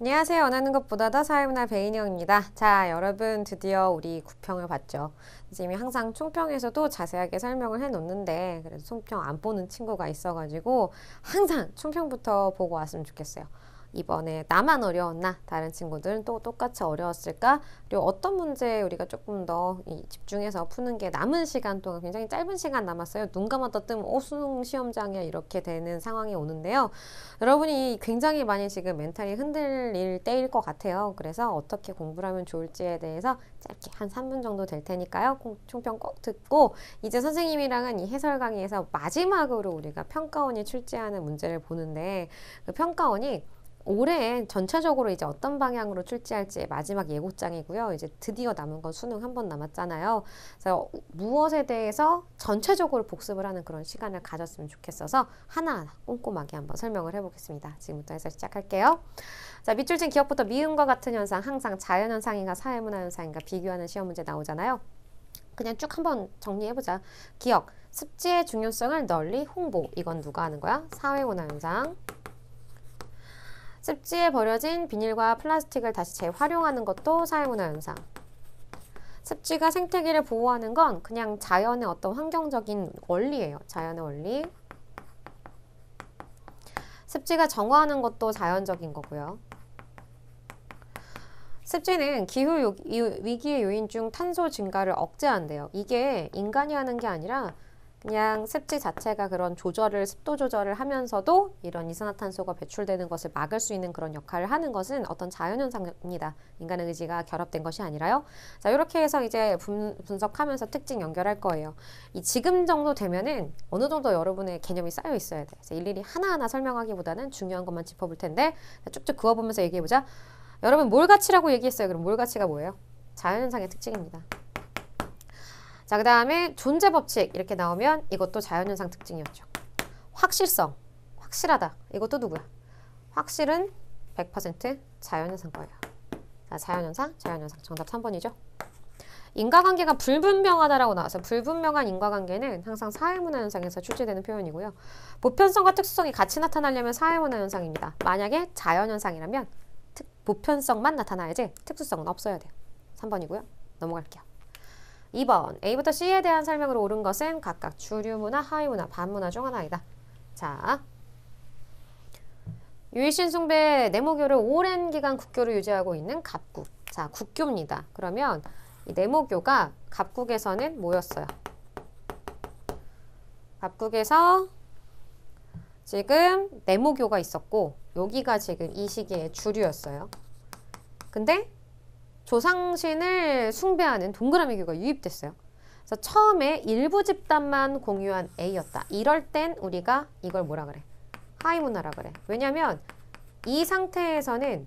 안녕하세요. 원하는 것보다 더 사회문화 배인영입니다. 자, 여러분 드디어 우리 구평을 봤죠. 선생님이 항상 총평에서도 자세하게 설명을 해놓는데 그래도 총평 안 보는 친구가 있어가지고 항상 총평부터 보고 왔으면 좋겠어요. 이번에 나만 어려웠나 다른 친구들은 또 똑같이 어려웠을까 그리고 어떤 문제에 우리가 조금 더 집중해서 푸는 게 남은 시간 동안 굉장히 짧은 시간 남았어요 눈 감았다 뜨면 어 수능 시험장이야 이렇게 되는 상황이 오는데요 여러분이 굉장히 많이 지금 멘탈이 흔들릴 때일 것 같아요 그래서 어떻게 공부를 하면 좋을지에 대해서 짧게 한 3분 정도 될 테니까요 총평 꼭 듣고 이제 선생님이랑은 이 해설 강의에서 마지막으로 우리가 평가원이 출제하는 문제를 보는데 그 평가원이 올해엔 전체적으로 이제 어떤 방향으로 출제할지 마지막 예고장이고요. 이제 드디어 남은 건 수능 한 번 남았잖아요. 그래서 무엇에 대해서 전체적으로 복습을 하는 그런 시간을 가졌으면 좋겠어서 하나하나 꼼꼼하게 한번 설명을 해보겠습니다. 지금부터 해서 시작할게요. 자, 밑줄 친 기억부터 미음과 같은 현상, 항상 자연현상인가 사회문화현상인가 비교하는 시험 문제 나오잖아요. 그냥 쭉 한번 정리해보자. 기억, 습지의 중요성을 널리 홍보. 이건 누가 하는 거야? 사회문화현상. 습지에 버려진 비닐과 플라스틱을 다시 재활용하는 것도 사회문화 현상. 습지가 생태계를 보호하는 건 그냥 자연의 어떤 환경적인 원리예요. 자연의 원리. 습지가 정화하는 것도 자연적인 거고요. 습지는 기후 위기의 요인 중 탄소 증가를 억제한대요. 이게 인간이 하는 게 아니라 그냥 습지 자체가 그런 조절을 습도 조절을 하면서도 이런 이산화탄소가 배출되는 것을 막을 수 있는 그런 역할을 하는 것은 어떤 자연현상입니다. 인간의 의지가 결합된 것이 아니라요. 자 이렇게 해서 이제 분, 석하면서 특징 연결할 거예요. 이 지금 정도 되면은 어느 정도 여러분의 개념이 쌓여 있어야 돼. 그래서 일일이 하나하나 설명하기보다는 중요한 것만 짚어볼 텐데 쭉쭉 그어보면서 얘기해보자. 여러분 몰 가치라고 얘기했어요. 그럼 몰 가치가 뭐예요? 자연현상의 특징입니다. 자, 그 다음에 존재 법칙 이렇게 나오면 이것도 자연현상 특징이었죠. 확실성, 확실하다. 이것도 누구야? 확실은 100% 자연현상 거예요. 자, 자연현상, 자연현상 정답 3번이죠. 인과관계가 불분명하다라고 나와서 불분명한 인과관계는 항상 사회문화 현상에서 출제되는 표현이고요. 보편성과 특수성이 같이 나타나려면 사회문화 현상입니다. 만약에 자연현상이라면 특, 보편성만 나타나야지 특수성은 없어야 돼요. 3번이고요. 넘어갈게요. 2번 A부터 C에 대한 설명으로 옳은 것은 각각 주류문화, 하위문화, 반문화 중 하나이다. 자, 유일신 숭배 네모교를 오랜 기간 국교로 유지하고 있는 갑국. 자, 국교입니다. 그러면 이 네모교가 갑국에서는 뭐였어요? 갑국에서 지금 네모교가 있었고 여기가 지금 이시기에 주류였어요. 근데 조상신을 숭배하는 동그라미교가 유입됐어요. 그래서 처음에 일부 집단만 공유한 A였다. 이럴 땐 우리가 이걸 뭐라 그래? 하이 문화라 그래. 왜냐면 이 상태에서는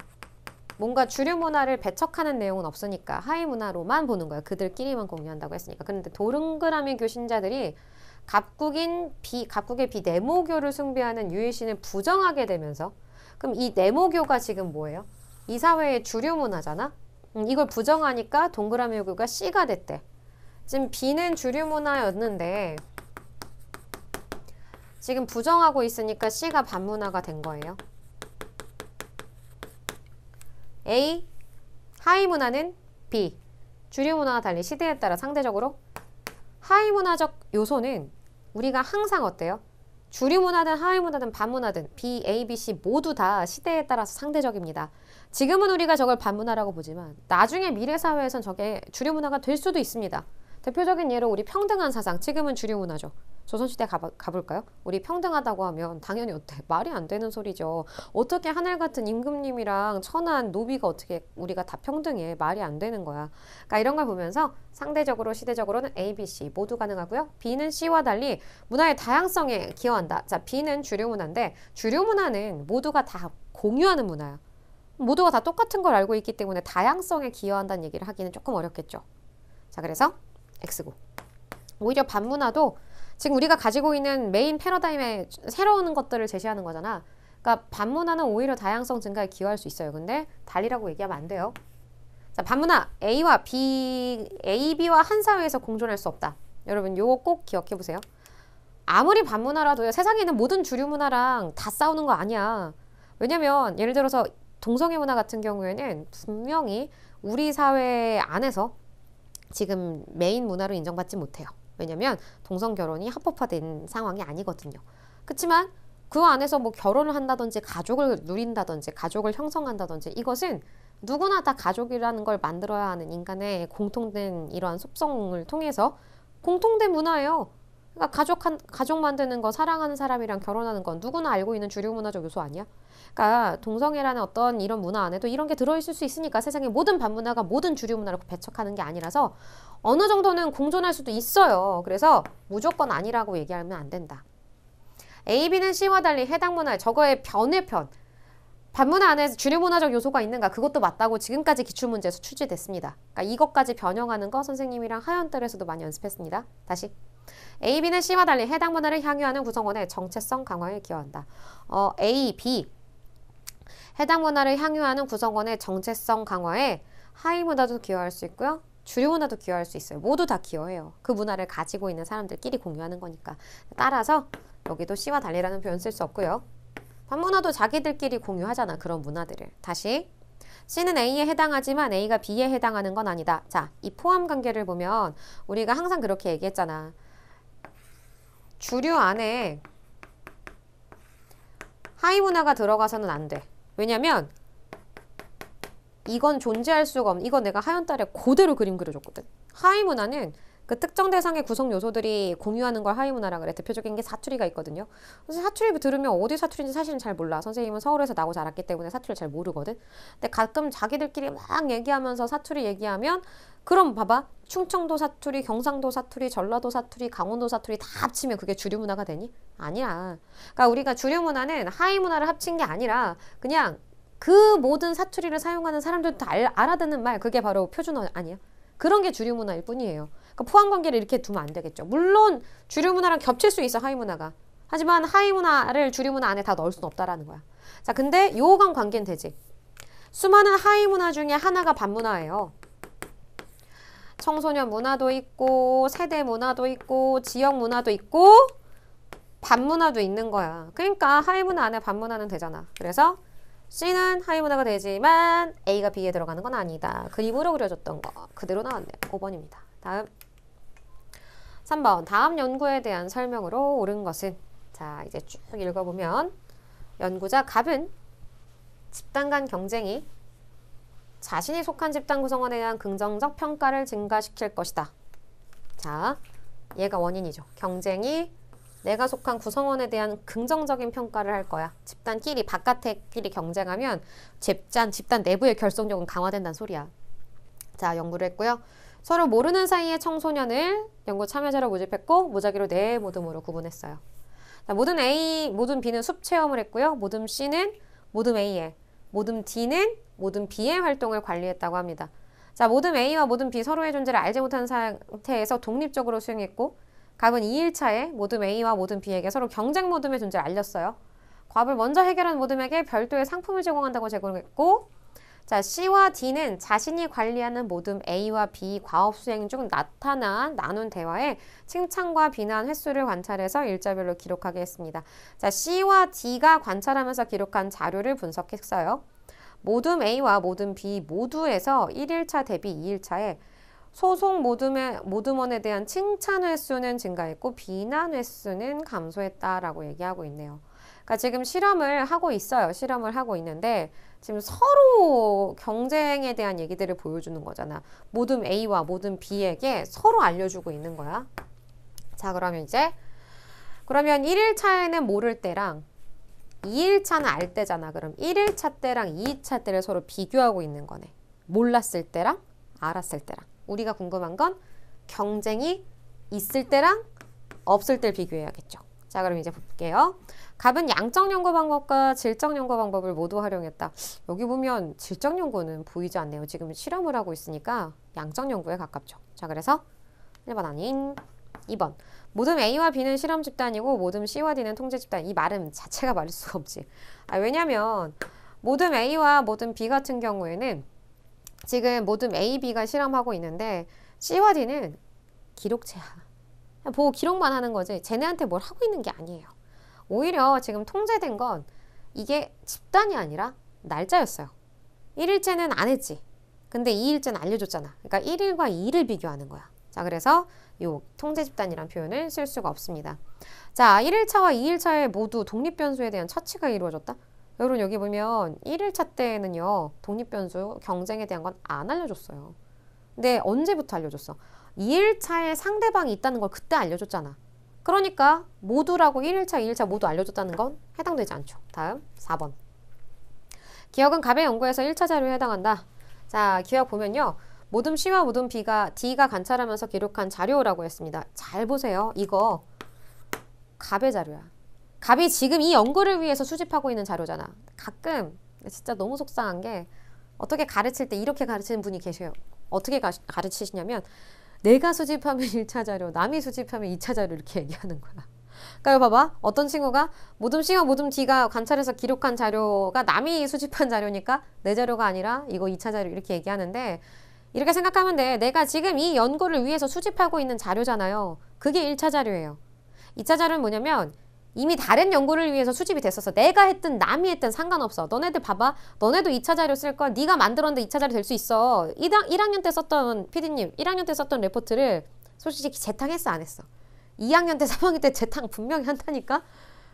뭔가 주류 문화를 배척하는 내용은 없으니까 하이 문화로만 보는 거예 그들끼리만 공유한다고 했으니까. 그런데 도릉그라미 교신자들이 갑국인 비, 갑국의 비네모교를 숭배하는 유일신을 부정하게 되면서 그럼 이 네모교가 지금 뭐예요? 이 사회의 주류 문화잖아? 음, 이걸 부정하니까 동그라미 요구가 C가 됐대. 지금 B는 주류 문화였는데 지금 부정하고 있으니까 C가 반문화가 된 거예요. A, 하위 문화는 B, 주류 문화와 달리 시대에 따라 상대적으로 하위 문화적 요소는 우리가 항상 어때요? 주류 문화든 하위 문화든 반문화든 B, A, B, C 모두 다 시대에 따라서 상대적입니다. 지금은 우리가 저걸 반문화라고 보지만 나중에 미래 사회에선 저게 주류 문화가 될 수도 있습니다. 대표적인 예로 우리 평등한 사상, 지금은 주류 문화죠. 조선시대 가봐, 가볼까요? 우리 평등하다고 하면 당연히 어때? 말이 안 되는 소리죠. 어떻게 하늘 같은 임금님이랑 천한 노비가 어떻게 우리가 다 평등해? 말이 안 되는 거야. 그러니까 이런 걸 보면서 상대적으로 시대적으로는 A, B, C 모두 가능하고요. B는 C와 달리 문화의 다양성에 기여한다. 자, B는 주류 문화인데 주류 문화는 모두가 다 공유하는 문화야. 모두가 다 똑같은 걸 알고 있기 때문에 다양성에 기여한다는 얘기를 하기는 조금 어렵겠죠. 자, 그래서 X고 오히려 반문화도 지금 우리가 가지고 있는 메인 패러다임의 새로운 것들을 제시하는 거잖아. 그러니까 반문화는 오히려 다양성 증가에 기여할 수 있어요. 근데 달리라고 얘기하면 안 돼요. 자, 반문화 A와 B, A, B와 한 사회에서 공존할 수 없다. 여러분 요거 꼭 기억해 보세요. 아무리 반문화라도 요 세상에 있는 모든 주류 문화랑 다 싸우는 거 아니야. 왜냐면 예를 들어서 동성애 문화 같은 경우에는 분명히 우리 사회 안에서 지금 메인 문화로 인정받지 못해요. 왜냐면 동성 결혼이 합법화된 상황이 아니거든요. 그렇지만 그 안에서 뭐 결혼을 한다든지 가족을 누린다든지 가족을 형성한다든지 이것은 누구나 다 가족이라는 걸 만들어야 하는 인간의 공통된 이러한 습성을 통해서 공통된 문화예요. 그러니까 가족 한 가족 만드는 거 사랑하는 사람이랑 결혼하는 건 누구나 알고 있는 주류 문화적 요소 아니야? 그러니까 동성애라는 어떤 이런 문화 안에도 이런 게 들어 있을 수 있으니까 세상의 모든 반문화가 모든 주류 문화를 배척하는 게 아니라서 어느 정도는 공존할 수도 있어요. 그래서 무조건 아니라고 얘기하면 안 된다. A, B는 C와 달리 해당 문화의 저거의 변의 편 반문화 안에서 주류 문화적 요소가 있는가 그것도 맞다고 지금까지 기출문제에서 출제됐습니다. 그러니까 이것까지 변형하는 거 선생님이랑 하연들에서도 많이 연습했습니다. 다시 A, B는 C와 달리 해당 문화를 향유하는 구성원의 정체성 강화에 기여한다. 어, A, B 해당 문화를 향유하는 구성원의 정체성 강화에 하위 문화도 기여할 수 있고요. 주류 문화도 기여할 수 있어요. 모두 다 기여해요. 그 문화를 가지고 있는 사람들끼리 공유하는 거니까. 따라서 여기도 C와 달리라는 표현 쓸 수 없고요. 반문화도 자기들끼리 공유하잖아. 그런 문화들을. 다시 C는 A에 해당하지만 A가 B에 해당하는 건 아니다. 자, 이 포함 관계를 보면 우리가 항상 그렇게 얘기했잖아. 주류 안에 하이문화가 들어가서는 안 돼. 왜냐면 이건 존재할 수가 없는 이건 내가 하연딸에 그대로 그림 그려줬거든. 하이문화는 그 특정 대상의 구성 요소들이 공유하는 걸 하위 문화라 그래. 대표적인 게 사투리가 있거든요. 그래서 사투리 들으면 어디 사투리인지 사실은 잘 몰라. 선생님은 서울에서 나고 자랐기 때문에 사투리를 잘 모르거든. 근데 가끔 자기들끼리 막 얘기하면서 사투리 얘기하면 그럼 봐봐. 충청도 사투리, 경상도 사투리, 전라도 사투리, 강원도 사투리 다 합치면 그게 주류 문화가 되니? 아니야. 그러니까 우리가 주류 문화는 하위 문화를 합친 게 아니라 그냥 그 모든 사투리를 사용하는 사람들도 다 알아듣는 말 그게 바로 표준어 아니야? 그런 게 주류 문화일 뿐이에요. 그러니까 포함 관계를 이렇게 두면 안 되겠죠. 물론 주류 문화랑 겹칠 수 있어 하위 문화가. 하지만 하위 문화를 주류 문화 안에 다 넣을 수는 없다라는 거야. 자, 근데 요건 관계는 되지. 수많은 하위 문화 중에 하나가 반문화예요. 청소년 문화도 있고 세대 문화도 있고 지역 문화도 있고 반문화도 있는 거야. 그러니까 하위 문화 안에 반문화는 되잖아. 그래서 C는 하위 문화가 되지만 A가 B에 들어가는 건 아니다. 그림으로 그려졌던거 그대로 나왔네요. 5번입니다. 다음 3번 다음 연구에 대한 설명으로 옳은 것은 자 이제 쭉 읽어보면 연구자 갑은 집단 간 경쟁이 자신이 속한 집단 구성원에 대한 긍정적 평가를 증가시킬 것이다. 자, 얘가 원인이죠. 경쟁이 내가 속한 구성원에 대한 긍정적인 평가를 할 거야. 집단끼리 바깥에끼리 경쟁하면 집단 집단 내부의 결속력은 강화된다는 소리야. 자, 연구를 했고요. 서로 모르는 사이에 청소년을 연구 참여자로 모집했고 무작위로 네 모둠으로 구분했어요. 자, 모둠 A, 모둠 B는 숲 체험을 했고요. 모둠 C는 모둠 A의, 모둠 D는 모둠 B의 활동을 관리했다고 합니다. 자, 모둠 A와 모둠 B 서로의 존재를 알지 못한 상태에서 독립적으로 수행했고 갑은 2일차에 모둠 A와 모둠 B에게 서로 경쟁 모둠의 존재를 알렸어요. 과업을 먼저 해결한 모둠에게 별도의 상품을 제공한다고 제공했고 자, C와 D는 자신이 관리하는 모든 A와 B 과업 수행 중 나타난 나눈 대화에 칭찬과 비난 횟수를 관찰해서 일자별로 기록하게 했습니다. 자, C와 D가 관찰하면서 기록한 자료를 분석했어요. 모둠 A와 모둠 B 모두에서 1일차 대비 2일차에 소송 모둠의, 모둠원에 대한 칭찬 횟수는 증가했고 비난 횟수는 감소했다라고 얘기하고 있네요. 그러니까 지금 실험을 하고 있어요. 실험을 하고 있는데 지금 서로 경쟁에 대한 얘기들을 보여주는 거잖아. 모든 A와 모든 B에게 서로 알려주고 있는 거야. 자, 그러면 이제 그러면 1일차에는 모를 때랑 2일차는 알 때잖아. 그럼 1일차 때랑 2일차 때를 서로 비교하고 있는 거네. 몰랐을 때랑 알았을 때랑. 우리가 궁금한 건 경쟁이 있을 때랑 없을 때를 비교해야겠죠. 자 그럼 이제 볼게요. 갑은 양적 연구 방법과 질적 연구 방법을 모두 활용했다. 여기 보면 질적 연구는 보이지 않네요. 지금 실험을 하고 있으니까 양적 연구에 가깝죠. 자 그래서 1번 아닌 2번 모든 A와 B는 실험 집단이고 모든 C와 D는 통제 집단 이 말은 자체가 말일 수가 없지 아, 왜냐면 모든 A와 모든 B 같은 경우에는 지금 모든 A, B가 실험하고 있는데 C와 D는 기록체야 보고 기록만 하는 거지 쟤네한테 뭘 하고 있는 게 아니에요. 오히려 지금 통제된 건 이게 집단이 아니라 날짜였어요. 1일째는 안 했지. 근데 2일째는 알려줬잖아. 그러니까 1일과 2일을 비교하는 거야. 자, 그래서 이 통제 집단이란 표현을 쓸 수가 없습니다. 자, 1일차와 2일차에 모두 독립 변수에 대한 처치가 이루어졌다. 여러분 여기 보면 1일차 때는요. 독립 변수 경쟁에 대한 건 안 알려줬어요. 근데 네, 언제부터 알려줬어? 2일차에 상대방이 있다는 걸 그때 알려줬잖아. 그러니까 모두라고 1일차, 2일차 모두 알려줬다는 건 해당되지 않죠. 다음 4번. 기억은 갑의 연구에서 1차 자료에 해당한다. 자, 기억 보면요. 모둠 C와 모둠 B가 D가 관찰하면서 기록한 자료라고 했습니다. 잘 보세요. 이거 갑의 자료야. 갑이 지금 이 연구를 위해서 수집하고 있는 자료잖아. 가끔 진짜 너무 속상한 게 어떻게 가르칠 때 이렇게 가르치는 분이 계셔요. 어떻게 가, 르치시냐면 내가 수집하면 1차 자료, 남이 수집하면 2차 자료 이렇게 얘기하는 거야. 그러니까 봐봐. 어떤 친구가 모둠 C와 모둠 D가 관찰해서 기록한 자료가 남이 수집한 자료니까 내 자료가 아니라 이거 2차 자료 이렇게 얘기하는데 이렇게 생각하면 돼. 내가 지금 이 연구를 위해서 수집하고 있는 자료잖아요. 그게 1차 자료예요. 2차 자료는 뭐냐면 이미 다른 연구를 위해서 수집이 됐었어. 내가 했든 남이 했든 상관없어. 너네들 봐봐. 너네도 2차 자료 쓸걸 네가 만들었는데 2차 자료 될 수 있어. 1학년 때 썼던 피디님 1학년 때 썼던 레포트를 솔직히 재탕했어 안 했어. 2학년 때 3학년 때 재탕 분명히 한다니까.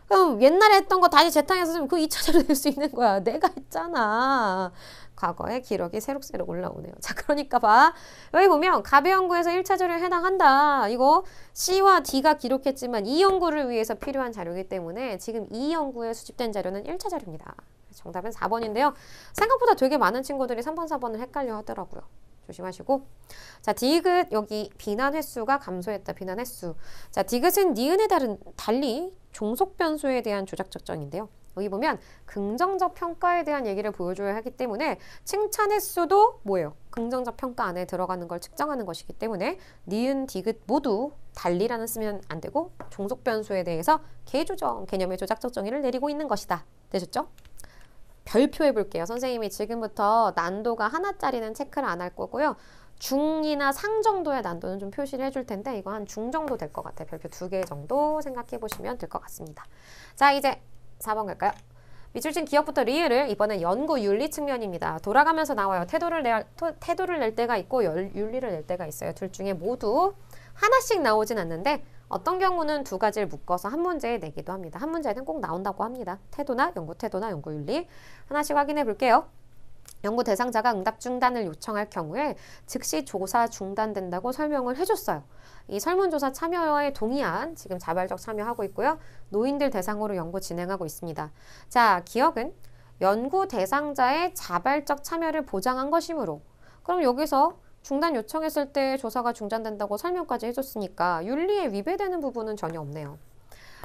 그럼 옛날에 했던 거 다시 재탕해서 그 2차 자료 될 수 있는 거야. 내가 했잖아. 과거의 기록이 새록새록 올라오네요. 자, 그러니까 봐. 여기 보면 가배 연구에서 1차 자료에 해당한다. 이거 C와 D가 기록했지만 이 연구를 위해서 필요한 자료이기 때문에 지금 이 연구에 수집된 자료는 1차 자료입니다. 정답은 4번인데요. 생각보다 되게 많은 친구들이 3번, 4번을 헷갈려 하더라고요. 조심하시고 자 디귿 여기 비난 횟수가 감소했다 비난 횟수 자 디귿은 니은에 다른 달리 종속 변수에 대한 조작 적정인데요 여기 보면 긍정적 평가에 대한 얘기를 보여줘야 하기 때문에 칭찬 횟수도 뭐예요? 긍정적 평가 안에 들어가는 걸 측정하는 것이기 때문에 니은, 디귿 모두 달리라는 쓰면 안 되고 종속 변수에 대해서 개조정 개념의 조작적 정의를 내리고 있는 것이다. 되셨죠? 별표 해볼게요. 선생님이 지금부터 난도가 하나짜리는 체크를 안 할 거고요. 중이나 상 정도의 난도는 좀 표시를 해줄 텐데 이거 한 중 정도 될 것 같아요. 별표 두 개 정도 생각해 보시면 될 것 같습니다. 자 이제 4번 갈까요? 미출신 기억부터 리을을 이번엔 연구 윤리 측면입니다. 돌아가면서 나와요. 태도를 내, 태도를 낼 때가 있고 열, 윤리를 낼 때가 있어요. 둘 중에 모두 하나씩 나오진 않는데 어떤 경우는 두 가지를 묶어서 한 문제에 내기도 합니다. 한문제는꼭 나온다고 합니다. 태도나 연구 태도나 연구 윤리 하나씩 확인해 볼게요. 연구 대상자가 응답 중단을 요청할 경우에 즉시 조사 중단된다고 설명을 해줬어요. 이 설문조사 참여에 동의한 지금 자발적 참여하고 있고요. 노인들 대상으로 연구 진행하고 있습니다. 자, 기억은 연구 대상자의 자발적 참여를 보장한 것이므로 그럼 여기서 중단 요청했을 때 조사가 중단된다고 설명까지 해줬으니까 윤리에 위배되는 부분은 전혀 없네요.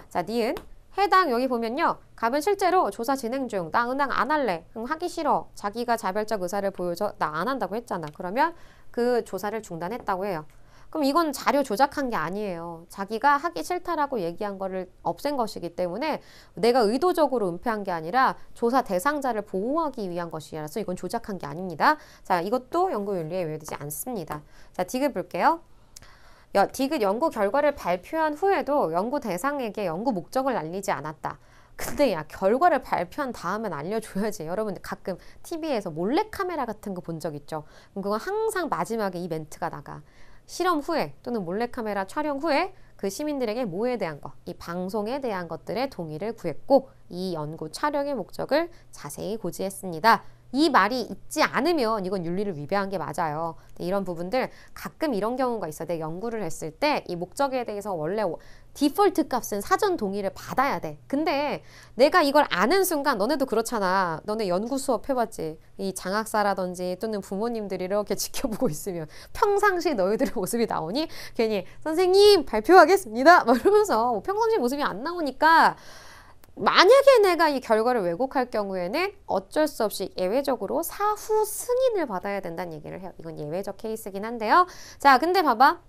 자, 니은 해당 여기 보면요. 갑은 실제로 조사 진행 중. 나은당안 할래. 응, 하기 싫어. 자기가 자발적 의사를 보여줘. 나 안 한다고 했잖아. 그러면 그 조사를 중단했다고 해요. 그럼 이건 자료 조작한 게 아니에요. 자기가 하기 싫다라고 얘기한 거를 없앤 것이기 때문에 내가 의도적으로 은폐한 게 아니라 조사 대상자를 보호하기 위한 것이라서 이건 조작한 게 아닙니다. 자, 이것도 연구 윤리에 외되지 않습니다. 자, 디귿 볼게요. 여, 디귿 연구 결과를 발표한 후에도 연구 대상에게 연구 목적을 알리지 않았다. 근데 야 결과를 발표한 다음엔 알려줘야지 여러분 가끔 TV에서 몰래카메라 같은 거 본 적 있죠 그 그건 항상 마지막에 이 멘트가 나가 실험 후에 또는 몰래카메라 촬영 후에 그 시민들에게 뭐에 대한 것, 이 방송에 대한 것들의 동의를 구했고 이 연구 촬영의 목적을 자세히 고지했습니다. 이 말이 있지 않으면 이건 윤리를 위배한 게 맞아요. 네, 이런 부분들 가끔 이런 경우가 있어요. 내가 연구를 했을 때 이 목적에 대해서 원래 디폴트 값은 사전 동의를 받아야 돼. 근데 내가 이걸 아는 순간 너네도 그렇잖아. 너네 연구 수업 해봤지. 이 장학사라든지 또는 부모님들이 이렇게 지켜보고 있으면 평상시 너희들의 모습이 나오니 괜히 선생님 발표하겠습니다. 막 이러면서 평상시 모습이 안 나오니까 만약에 내가 이 결과를 왜곡할 경우에는 어쩔 수 없이 예외적으로 사후 승인을 받아야 된다는 얘기를 해요. 이건 예외적 케이스긴 한데요. 자, 근데 봐봐.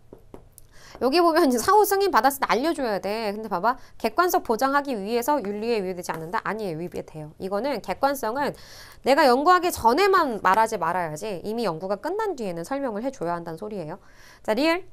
여기 보면 이제 사후 승인 받았을 때 알려줘야 돼. 근데 봐봐. 객관성 보장하기 위해서 윤리에 위배되지 않는다? 아니에요. 위배돼요. 이거는 객관성은 내가 연구하기 전에만 말하지 말아야지 이미 연구가 끝난 뒤에는 설명을 해줘야 한다는 소리예요. 자, 리을.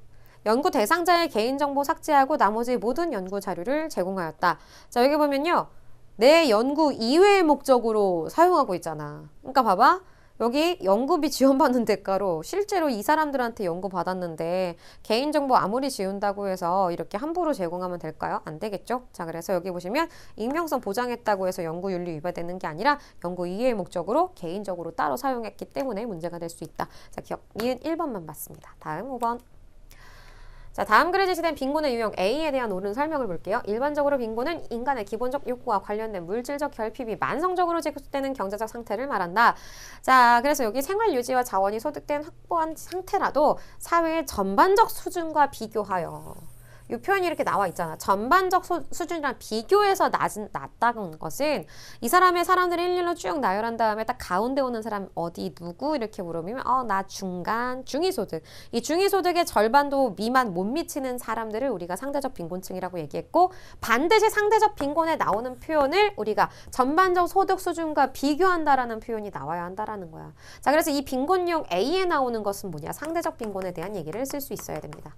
연구 대상자의 개인정보 삭제하고 나머지 모든 연구 자료를 제공하였다. 자, 여기 보면요. 내 연구 이외의 목적으로 사용하고 있잖아. 그러니까 봐봐. 여기 연구비 지원받는 대가로 실제로 이 사람들한테 연구 받았는데 개인정보 아무리 지운다고 해서 이렇게 함부로 제공하면 될까요? 안 되겠죠? 자 그래서 여기 보시면 익명성 보장했다고 해서 연구윤리 위반되는 게 아니라 연구 이외의 목적으로 개인적으로 따로 사용했기 때문에 문제가 될 수 있다. 자 기억 니은 1번만 봤습니다. 다음 5번 자, 다음 글에 제시된 빈곤의 유형 A에 대한 옳은 설명을 볼게요. 일반적으로 빈곤은 인간의 기본적 욕구와 관련된 물질적 결핍이 만성적으로 지속되는 경제적 상태를 말한다. 자, 그래서 여기 생활 유지와 자원이 소득된 확보한 상태라도 사회의 전반적 수준과 비교하여 이 표현이 이렇게 나와 있잖아. 전반적 소, 수준이랑 비교해서 낮은, 낮다는 것은 이 사람의 사람들을 일일로 쭉 나열한 다음에 딱 가운데 오는 사람 어디 누구 이렇게 물어보면 어 나 중간 중위소득 이 중위소득의 절반도 미만 못 미치는 사람들을 우리가 상대적 빈곤층이라고 얘기했고 반드시 상대적 빈곤에 나오는 표현을 우리가 전반적 소득 수준과 비교한다라는 표현이 나와야 한다라는 거야. 자 그래서 이 빈곤용 A에 나오는 것은 뭐냐 상대적 빈곤에 대한 얘기를 쓸 수 있어야 됩니다.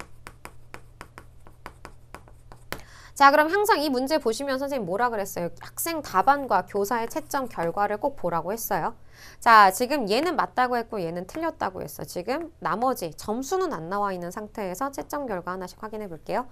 자 그럼 항상 이 문제 보시면 선생님 뭐라 그랬어요? 학생 답안과 교사의 채점 결과를 꼭 보라고 했어요. 자 지금 얘는 맞다고 했고 얘는 틀렸다고 했어. 지금 나머지 점수는 안 나와 있는 상태에서 채점 결과 하나씩 확인해 볼게요.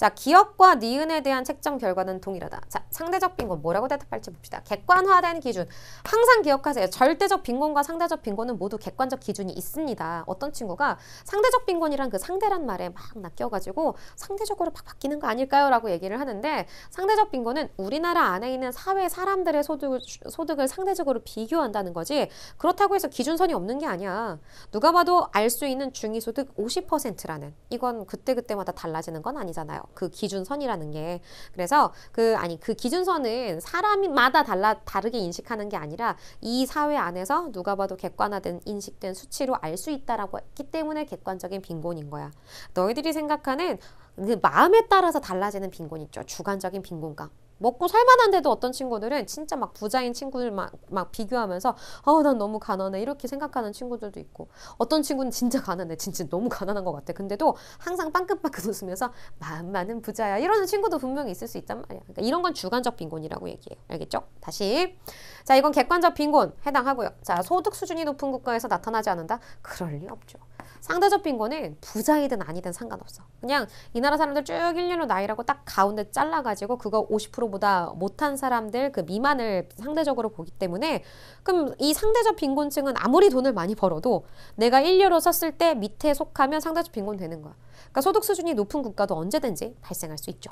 자, 기업과 니은에 대한 책정 결과는 동일하다. 자, 상대적 빈곤 뭐라고 대답할지 봅시다. 객관화된 기준. 항상 기억하세요. 절대적 빈곤과 상대적 빈곤은 모두 객관적 기준이 있습니다. 어떤 친구가 상대적 빈곤이란 그 상대란 말에 막 낚여가지고 상대적으로 막 바뀌는 거 아닐까요? 라고 얘기를 하는데 상대적 빈곤은 우리나라 안에 있는 사회 사람들의 소득, 소득을 상대적으로 비교한다는 거지 그렇다고 해서 기준선이 없는 게 아니야. 누가 봐도 알 수 있는 중위소득 50%라는 이건 그때그때마다 달라지는 건 아니잖아요. 그 기준선이라는 게. 그래서 그 아니 그 기준선은 사람마다 달라 다르게 인식하는 게 아니라 이 사회 안에서 누가 봐도 객관화된 인식된 수치로 알 수 있다라고 했기 때문에 객관적인 빈곤인 거야. 너희들이 생각하는 그 마음에 따라서 달라지는 빈곤 있죠. 주관적인 빈곤감. 먹고 살만한데도 어떤 친구들은 진짜 막 부자인 친구들 막, 막 비교하면서 어, 난 너무 가난해 이렇게 생각하는 친구들도 있고 어떤 친구는 진짜 가난해 진짜 너무 가난한 것 같아 근데도 항상 빵긋빵긋 웃으면서 마음만은 부자야 이러는 친구도 분명히 있을 수 있단 말이야 그러니까 이런 건 주관적 빈곤이라고 얘기해요 알겠죠? 다시 자 이건 객관적 빈곤 해당하고요 자 소득 수준이 높은 국가에서 나타나지 않는다? 그럴 리 없죠 상대적 빈곤은 부자이든 아니든 상관없어. 그냥 이 나라 사람들 쭉 1년로 나이라고 딱 가운데 잘라가지고 그거 50%보다 못한 사람들 그 미만을 상대적으로 보기 때문에 그럼 이 상대적 빈곤층은 아무리 돈을 많이 벌어도 내가 1년로 으 썼을 때 밑에 속하면 상대적 빈곤 되는 거야. 그러니까 소득 수준이 높은 국가도 언제든지 발생할 수 있죠.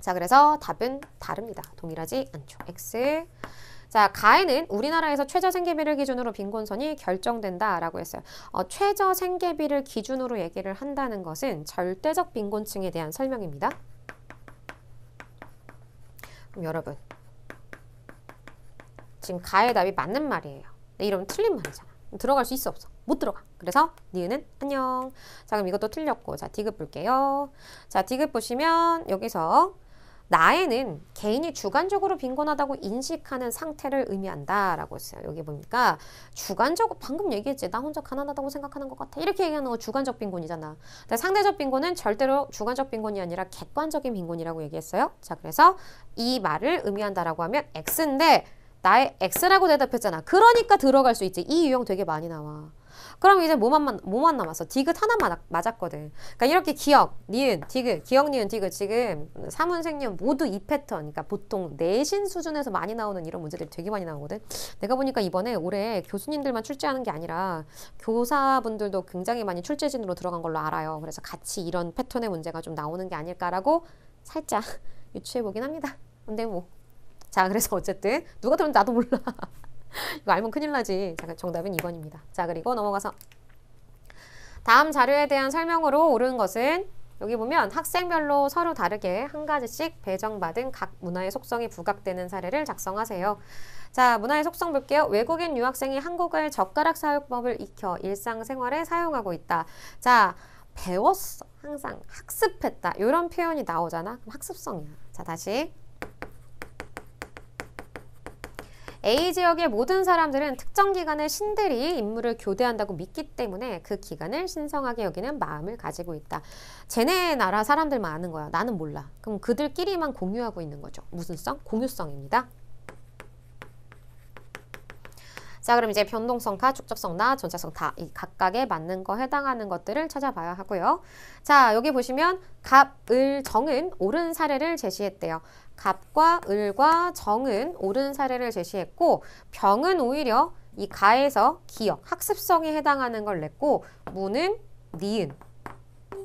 자 그래서 답은 다릅니다. 동일하지 않죠. X 자, 가해는 우리나라에서 최저 생계비를 기준으로 빈곤선이 결정된다라고 했어요. 어, 최저 생계비를 기준으로 얘기를 한다는 것은 절대적 빈곤층에 대한 설명입니다. 그럼 여러분, 지금 가해 답이 맞는 말이에요. 네, 이러면 틀린 말이잖아. 들어갈 수 있어 없어? 못 들어가. 그래서 니은은 안녕. 자 그럼 이것도 틀렸고 자 디귿 볼게요. 자 디귿 보시면 여기서 나에는 개인이 주관적으로 빈곤하다고 인식하는 상태를 의미한다라고 했어요. 여기 보니까 주관적 으로 방금 얘기했지 나 혼자 가난하다고 생각하는 것 같아 이렇게 얘기하는 건 주관적 빈곤이잖아. 근데 상대적 빈곤은 절대로 주관적 빈곤이 아니라 객관적인 빈곤이라고 얘기했어요. 자 그래서 이 말을 의미한다라고 하면 X인데 나의 X라고 대답했잖아. 그러니까 들어갈 수 있지. 이 유형 되게 많이 나와. 그럼 이제 뭐만, 뭐만 남았어? 디귿 하나만 맞았거든. 그러니까 이렇게 기억, 니은, 디귿, 기억, 니은, 디귿 지금 사문생년 모두 이 패턴, 그러니까 보통 내신 수준에서 많이 나오는 이런 문제들이 되게 많이 나오거든. 내가 보니까 이번에 올해 교수님들만 출제하는 게 아니라 교사분들도 굉장히 많이 출제진으로 들어간 걸로 알아요. 그래서 같이 이런 패턴의 문제가 좀 나오는 게 아닐까라고 살짝 유추해 보긴 합니다. 근데 뭐. 자, 그래서 어쨌든 누가 들었는지 나도 몰라. 이거 알면 큰일 나지. 잠깐 정답은 2번입니다. 자, 그리고 넘어가서 다음 자료에 대한 설명으로 옳은 것은 여기 보면 학생별로 서로 다르게 한 가지씩 배정받은 각 문화의 속성이 부각되는 사례를 작성하세요. 자, 문화의 속성 볼게요. 외국인 유학생이 한국을 젓가락 사용법을 익혀 일상생활에 사용하고 있다. 자, 배웠어. 항상 학습했다. 이런 표현이 나오잖아. 그럼 학습성이야. 자, 다시 A 지역의 모든 사람들은 특정 기간에 신들이 임무를 교대한다고 믿기 때문에 그 기간을 신성하게 여기는 마음을 가지고 있다. 쟤네 나라 사람들만 아는 거야. 나는 몰라. 그럼 그들끼리만 공유하고 있는 거죠. 무슨 성? 공유성입니다. 자 그럼 이제 변동성 과 축적성 나 전자성 다이 각각에 맞는 거 해당하는 것들을 찾아봐야 하고요. 자 여기 보시면 갑을 정은 옳은 사례를 제시했대요. 갑과 을과 정은 옳은 사례를 제시했고 병은 오히려 이 가에서 기억, 학습성에 해당하는 걸 냈고 무는 니은,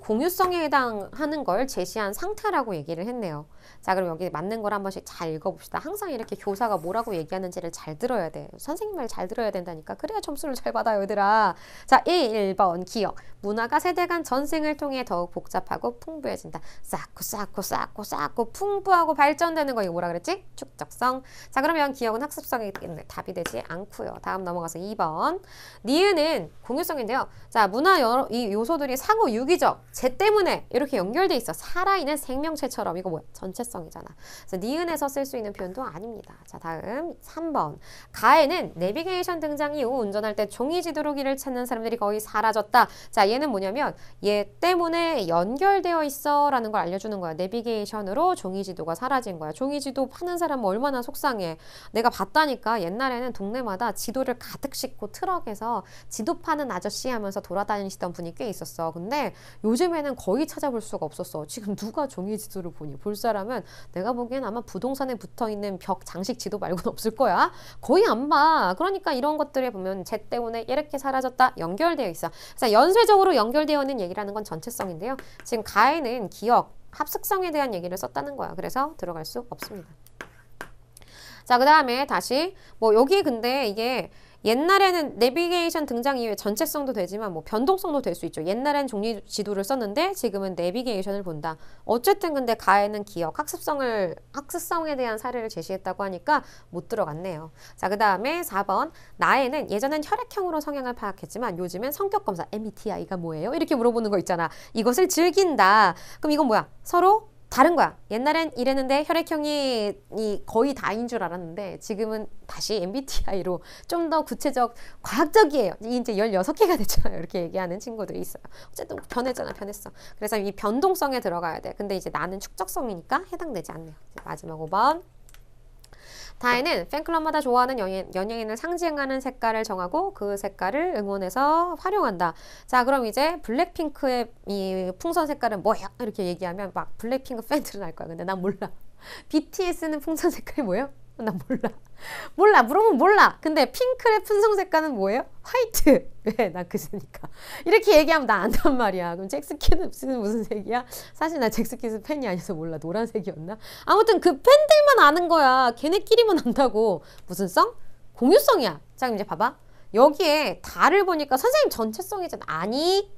공유성에 해당하는 걸 제시한 상태라고 얘기를 했네요. 자, 그럼 여기 맞는 걸 한 번씩 잘 읽어봅시다. 항상 이렇게 교사가 뭐라고 얘기하는지를 잘 들어야 돼. 선생님 말 잘 들어야 된다니까. 그래야 점수를 잘 받아요, 얘들아. 자, 1, 번 기억. 문화가 세대 간 전생을 통해 더욱 복잡하고 풍부해진다. 쌓고 쌓고 쌓고 쌓고 풍부하고 발전되는 거 이거 뭐라 그랬지? 축적성. 자, 그러면 기억은 학습성이 답이 되지 않고요. 다음 넘어가서 2번. 니은은 공유성인데요. 자, 문화 여러, 이 요소들이 상호 유기적, 제 때문에 이렇게 연결돼 있어. 살아있는 생명체처럼 이거 뭐야? 전 전체성이잖아. 그래서 니은에서 쓸 수 있는 표현도 아닙니다. 자, 다음 3번. 가에는 내비게이션 등장 이후 운전할 때 종이 지도로기를 찾는 사람들이 거의 사라졌다. 자, 얘는 뭐냐면 얘 때문에 연결되어 있어 라는 걸 알려주는 거야. 내비게이션으로 종이 지도가 사라진 거야. 종이 지도 파는 사람 뭐 얼마나 속상해. 내가 봤다니까 옛날에는 동네마다 지도를 가득 싣고 트럭에서 지도 파는 아저씨 하면서 돌아다니시던 분이 꽤 있었어. 근데 요즘에는 거의 찾아볼 수가 없었어. 지금 누가 종이 지도를 보니 볼 사람 사람은 내가 보기엔 아마 부동산에 붙어 있는 벽 장식 지도 말고는 없을 거야. 거의 안 봐. 그러니까 이런 것들에 보면 쟤 때문에 이렇게 사라졌다 연결되어 있어. 그래서 연쇄적으로 연결되어 있는 얘기라는 건 전체성인데요. 지금 가에는 기억, 합숙성에 대한 얘기를 썼다는 거야. 그래서 들어갈 수 없습니다. 자, 그 다음에 다시, 뭐, 여기 근데 이게 옛날에는 내비게이션 등장 이후에 전체성도 되지만 뭐 변동성도 될 수 있죠. 옛날엔 종이 지도를 썼는데 지금은 내비게이션을 본다. 어쨌든 근데 가에는 기억, 학습성을 학습성에 대한 사례를 제시했다고 하니까 못 들어갔네요. 자, 그다음에 4번. 나에는 예전엔 혈액형으로 성향을 파악했지만 요즘엔 성격 검사 MBTI가 e 뭐예요? 이렇게 물어보는 거 있잖아. 이것을 즐긴다. 그럼 이건 뭐야? 서로 다른 거야. 옛날엔 이랬는데 혈액형이 거의 다인 줄 알았는데 지금은 다시 MBTI로 좀 더 구체적, 과학적이에요. 이제 16개가 됐잖아요. 이렇게 얘기하는 친구들이 있어요. 어쨌든 변했잖아, 변했어. 그래서 이 변동성에 들어가야 돼. 근데 이제 나는 축적성이니까 해당되지 않네요. 마지막 5번. 다혜는 팬클럽마다 좋아하는 연예인, 연예인을 상징하는 색깔을 정하고 그 색깔을 응원해서 활용한다. 자, 그럼 이제 블랙핑크의 이 풍선 색깔은 뭐야? 이렇게 얘기하면 막 블랙핑크 팬들은 알 거야. 근데 난 몰라. BTS는 풍선 색깔이 뭐예요? 나 몰라. 몰라. 물어보면 몰라. 근데 핑크의 품성 색깔은 뭐예요? 화이트. 왜? 나 그새니까. 이렇게 얘기하면 나 안단 말이야. 그럼 잭스키는 무슨 색이야? 사실 나 잭스키스 팬이 아니어서 몰라. 노란색이었나? 아무튼 그 팬들만 아는 거야. 걔네끼리만 안다고. 무슨 성? 공유성이야. 자, 그럼 이제 봐봐. 여기에 달을 보니까 선생님 전체성이잖아. 아니.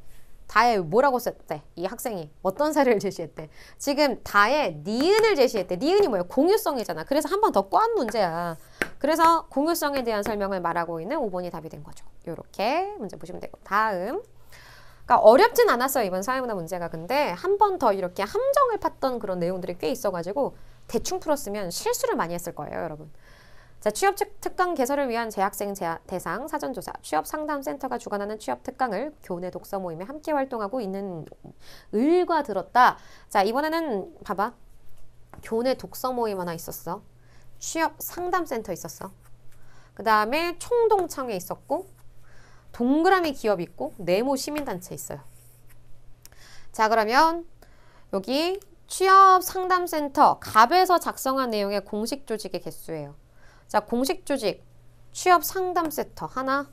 다에 뭐라고 썼대? 이 학생이 어떤 사례를 제시했대? 지금 다에 니은을 제시했대. 니은이 뭐예요? 공유성이잖아. 그래서 한 번더 꽈한 문제야. 그래서 공유성에 대한 설명을 말하고 있는 5번이 답이 된 거죠. 이렇게 문제 보시면 되고 다음 그러니까 어렵진 않았어요. 이번 사회문화 문제가. 근데 한 번 더 이렇게 함정을 팠던 그런 내용들이 꽤 있어가지고 대충 풀었으면 실수를 많이 했을 거예요. 여러분. 자, 취업 특강 개설을 위한 재학생 제하, 대상 사전조사, 취업상담센터가 주관하는 취업 특강을 교내 독서 모임에 함께 활동하고 있는 을과 들었다. 자, 이번에는 봐봐. 교내 독서 모임 하나 있었어. 취업 상담센터 있었어. 그 다음에 총동창회 있었고, 동그라미 기업 있고, 네모 시민단체 있어요. 자, 그러면 여기 취업 상담센터 갑에서 작성한 내용의 공식 조직의 개수예요. 자, 공식 조직, 취업 상담 센터 하나.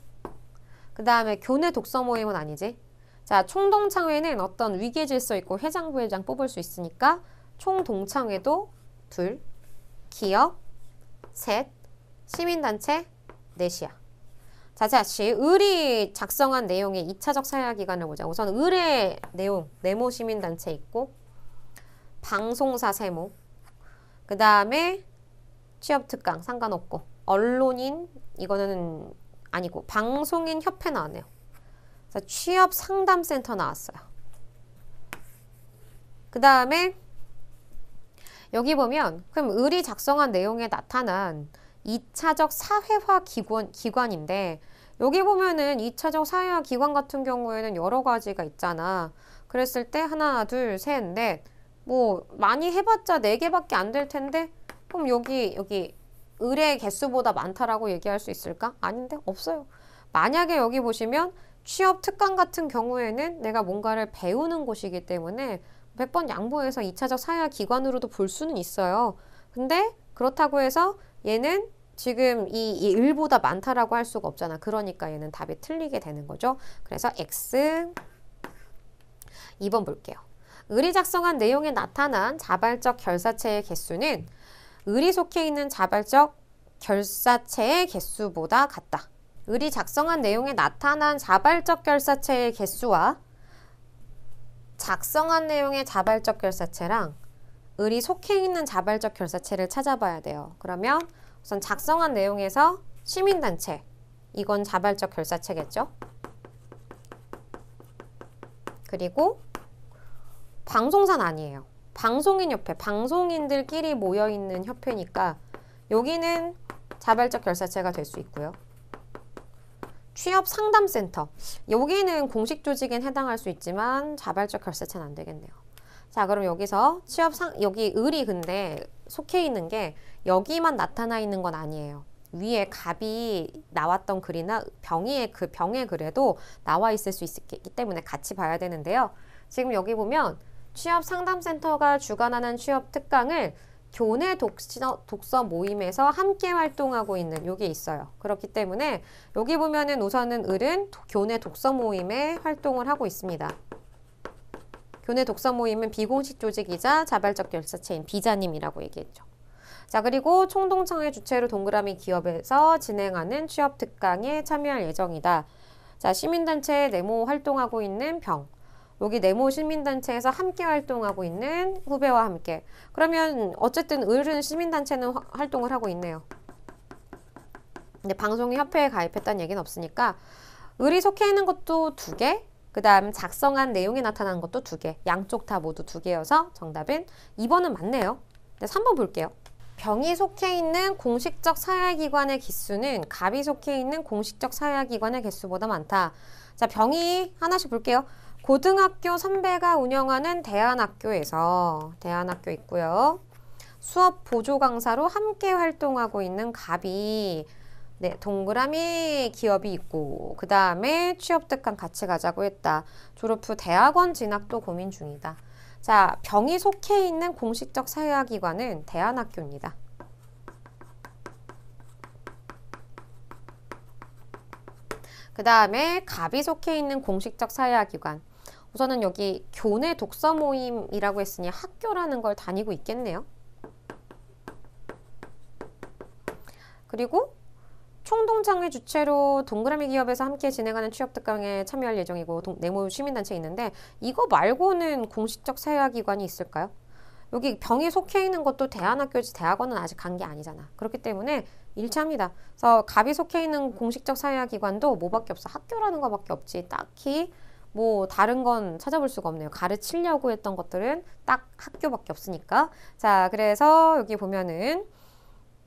그 다음에 교내 독서 모임은 아니지. 자, 총동창회는 어떤 위계 질서 있고 회장 부회장 뽑을 수 있으니까 총동창회도 둘, 기업 셋, 시민단체 넷이야. 자, 다시 을이 작성한 내용의 2차적 사야 기관을 보자. 우선 을의 내용, 네모 시민단체 있고 방송사 세모, 그 다음에 취업 특강 상관없고 언론인 이거는 아니고 방송인 협회 나왔네요. 그 취업 상담센터 나왔어요. 그 다음에 여기 보면 그럼 을이 작성한 내용에 나타난 2차적 사회화 기관, 기관인데 여기 보면은 2차적 사회화 기관 같은 경우에는 여러 가지가 있잖아. 그랬을 때 하나, 둘, 셋, 넷. 뭐 많이 해봤자 4개밖에 안 될 텐데 그럼 여기 여기 의뢰 개수보다 많다라고 얘기할 수 있을까? 아닌데 없어요. 만약에 여기 보시면 취업 특강 같은 경우에는 내가 뭔가를 배우는 곳이기 때문에 100번 양보해서 2차적 사야 기관으로도 볼 수는 있어요. 근데 그렇다고 해서 얘는 지금 이, 이 일보다 많다라고 할 수가 없잖아. 그러니까 얘는 답이 틀리게 되는 거죠. 그래서 X 2번 볼게요. 의리 작성한 내용에 나타난 자발적 결사체의 개수는 을이 속해 있는 자발적 결사체의 개수보다 같다. 을이 작성한 내용에 나타난 자발적 결사체의 개수와 작성한 내용의 자발적 결사체랑 을이 속해 있는 자발적 결사체를 찾아봐야 돼요. 그러면 우선 작성한 내용에서 시민단체, 이건 자발적 결사체겠죠? 그리고 방송사는 아니에요. 방송인 협회, 방송인들끼리 모여 있는 협회니까 여기는 자발적 결사체가 될 수 있고요. 취업 상담센터. 여기는 공식 조직엔 해당할 수 있지만 자발적 결사체는 안 되겠네요. 자, 그럼 여기서 취업 상 여기 을이 근데 속해 있는 게 여기만 나타나 있는 건 아니에요. 위에 갑이 나왔던 글이나 병의그 병의 글에도 나와 있을 수 있기 때문에 같이 봐야 되는데요. 지금 여기 보면 취업 상담센터가 주관하는 취업 특강을 교내 독서, 독서, 모임에서 함께 활동하고 있는 요게 있어요. 그렇기 때문에 여기 보면은 우선은 을은 교내 독서 모임에 활동을 하고 있습니다. 교내 독서 모임은 비공식 조직이자 자발적 결사체인 비자님이라고 얘기했죠. 자 그리고 총동창회 주체로 동그라미 기업에서 진행하는 취업 특강에 참여할 예정이다. 자 시민단체에 네모 활동하고 있는 병 여기 네모 시민단체에서 함께 활동하고 있는 후배와 함께 그러면 어쨌든 을은 시민단체는 활동을 하고 있네요. 근데 방송이 협회에 가입했다는 얘기는 없으니까 을이 속해 있는 것도 두 개, 그 다음 작성한 내용이 나타난 것도 두 개, 양쪽 다 모두 두 개여서 정답은 2번은 맞네요. 네, 3번 볼게요. 병이 속해 있는 공식적 사회기관의 기수는 갑이 속해 있는 공식적 사회기관의 개수보다 많다. 자, 병이 하나씩 볼게요. 고등학교 선배가 운영하는 대안학교에서 대안학교 있고요. 수업 보조 강사로 함께 활동하고 있는 갑이 네, 동그라미 기업이 있고 그 다음에 취업특강 같이 가자고 했다. 졸업 후 대학원 진학도 고민 중이다. 자, 병이 속해 있는 공식적 사회학기관은 대안학교입니다. 그 다음에 갑이 속해 있는 공식적 사회학기관 우선은 여기 교내 독서 모임이라고 했으니 학교라는 걸 다니고 있겠네요. 그리고 총동창회주최로 동그라미 기업에서 함께 진행하는 취업특강에 참여할 예정이고 동, 네모 시민단체 있는데 이거 말고는 공식적 세화기관이 있을까요? 여기 병에 속해 있는 것도 대안학교지 대학원은 아직 간 게 아니잖아. 그렇기 때문에 일치합니다. 그래서 갑이 속해 있는 공식적 사회화기관도 뭐밖에 없어. 학교라는 것밖에 없지. 딱히 뭐 다른 건 찾아볼 수가 없네요. 가르치려고 했던 것들은 딱 학교밖에 없으니까. 자, 그래서 여기 보면은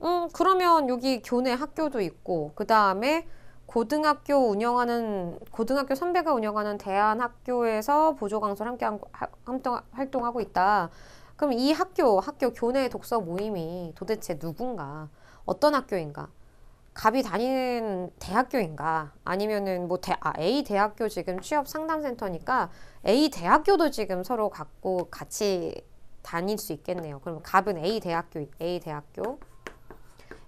음, 그러면 여기 교내 학교도 있고 그다음에 고등학교 운영하는 고등학교 선배가 운영하는 대한 학교에서 보조 강사를 함께 한, 활동하고 있다. 그럼 이 학교, 학교 교내 독서 모임이 도대체 누군가? 어떤 학교인가? 갑이 다니는 대학교인가 아니면은 뭐 대, 아, A 대학교 지금 취업 상담센터니까 A 대학교도 지금 서로 갖고 같이 다닐 수 있겠네요. 그럼 갑은 A 대학교, A 대학교,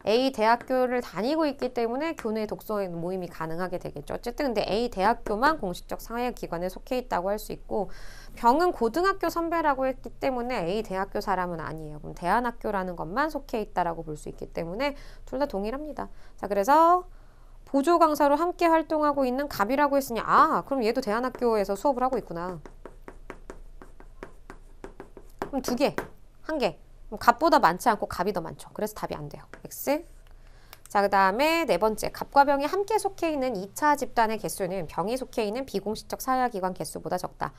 A 대학교를 다니고 있기 때문에 교내 독서 모임이 가능하게 되겠죠. 어쨌든 근데 A 대학교만 공식적 상해기관에 속해 있다고 할 수 있고 병은 고등학교 선배라고 했기 때문에 A 대학교 사람은 아니에요. 그럼 대안학교라는 것만 속해 있다라고 볼 수 있기 때문에 둘 다 동일합니다. 자 그래서 보조 강사로 함께 활동하고 있는 갑이라고 했으니 아 그럼 얘도 대안학교에서 수업을 하고 있구나. 그럼 두 개, 한 개. 값보다 많지 않고 값이 더 많죠. 그래서 답이 안 돼요. X. 자, 그 다음에 네 번째, 갑과 병이 함께 속해 있는 2차 집단의 개수는 병이 속해 있는 비공식적 사회기관 개수보다 적다.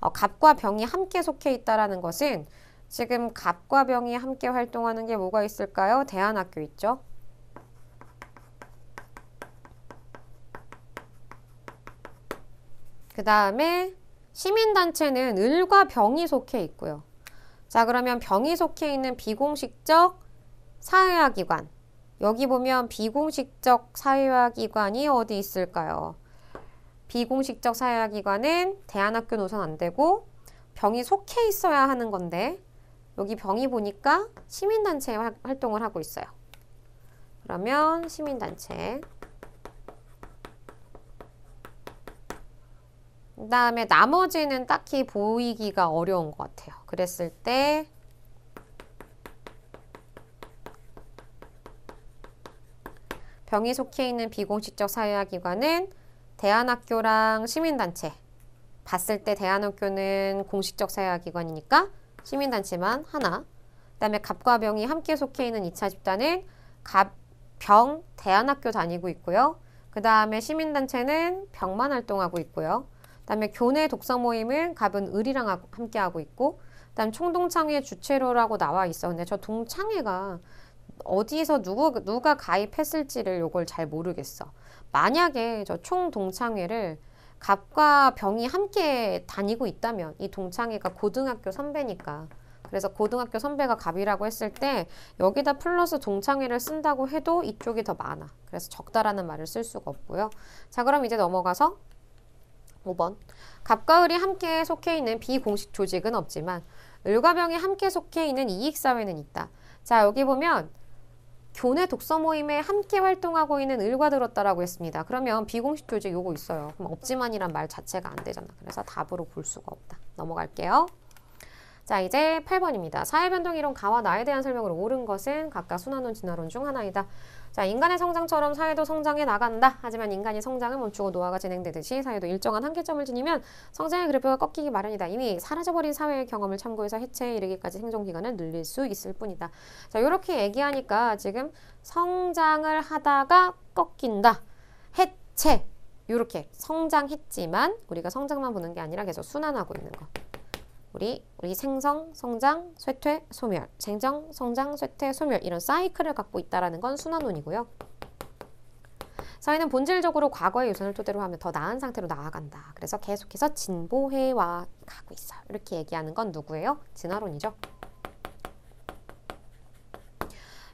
어, 갑과 병이 함께 속해 있다라는 것은 지금 갑과 병이 함께 활동하는 게 뭐가 있을까요? 대안학교 있죠? 그 다음에 시민단체는 을과 병이 속해 있고요. 자, 그러면 병이 속해 있는 비공식적 사회화기관. 여기 보면 비공식적 사회화기관이 어디 있을까요? 비공식적 사회화기관은 대안학교 노선 안 되고 병이 속해 있어야 하는 건데 여기 병이 보니까 시민단체 활동을 하고 있어요. 그러면 시민단체 그 다음에 나머지는 딱히 보이기가 어려운 것 같아요. 그랬을 때 병이 속해 있는 비공식적 사회화기관은 대안학교랑 시민단체 봤을 때대안학교는 공식적 사회화기관이니까 시민단체만 하나 그 다음에 갑과 병이 함께 속해 있는 2차 집단은 갑, 병, 대안학교 다니고 있고요. 그 다음에 시민단체는 병만 활동하고 있고요. 그다음에 교내 독서 모임은 갑은 을이랑 함께 하고 있고 그다음 총동창회 주최로라고 나와 있어. 근데 저 동창회가 어디에서 누구 누가 가입했을지를 요걸 잘 모르겠어. 만약에 저 총동창회를 갑과 병이 함께 다니고 있다면 이 동창회가 고등학교 선배니까 그래서 고등학교 선배가 갑이라고 했을 때 여기다 플러스 동창회를 쓴다고 해도 이쪽이 더 많아. 그래서 적다라는 말을 쓸 수가 없고요. 자 그럼 이제 넘어가서 5번 갑과을이 함께 속해 있는 비공식 조직은 없지만 을과 병이 함께 속해 있는 이익사회는 있다. 자 여기 보면 교내 독서 모임에 함께 활동하고 있는 을과 들었다라고 했습니다. 그러면 비공식 조직 요거 있어요. 그럼 없지만이란 말 자체가 안 되잖아. 그래서 답으로 볼 수가 없다. 넘어갈게요. 자 이제 8번입니다. 사회변동이론 가와 나에 대한 설명으로 옳은 것은 각각 순환론, 진화론 중 하나이다. 자, 인간의 성장처럼 사회도 성장해 나간다. 하지만 인간이 성장을 멈추고 노화가 진행되듯이 사회도 일정한 한계점을 지니면 성장의 그래프가 꺾이기 마련이다. 이미 사라져버린 사회의 경험을 참고해서 해체에 이르기까지 생존기간을 늘릴 수 있을 뿐이다. 자, 이렇게 얘기하니까 지금 성장을 하다가 꺾인다. 해체. 이렇게 성장했지만 우리가 성장만 보는 게 아니라 계속 순환하고 있는 거. 우리 우리 생성, 성장, 쇠퇴, 소멸, 생정, 성장, 쇠퇴, 소멸 이런 사이클을 갖고 있다라는 건 순환론이고요. 사회는 본질적으로 과거의 유산을 토대로 하며 더 나은 상태로 나아간다. 그래서 계속해서 진보해와 가고 있어. 이렇게 얘기하는 건 누구예요? 진화론이죠.